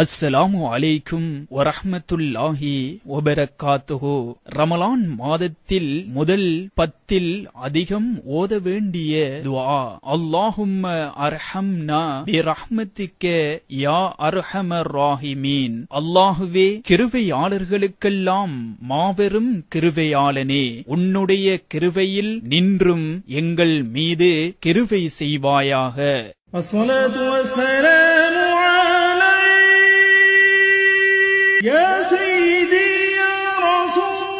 அஸ்ஸலாமு அலைக்கும் வரஹ்மத்துல்லாஹி ஒபரக்காத்துஹு ரமலான் மாதத்தில் முதல் பத்தில் அதிகம் ஓத வேண்டிய துவா அல்லாஹும்ம அர்ஹம்னா பி ரஹ்மத்திக்க யா அர்ஹமர் ராஹிமீன் அல்லாஹுவே கிருவையாளர்களுக்கெல்லாம் மாபெரும் கிருவையாளனே உன்னுடைய கிருவையில் நின்றும் எங்கள் மீது கிருவை செய்வாயாக يا سيدي يا رسول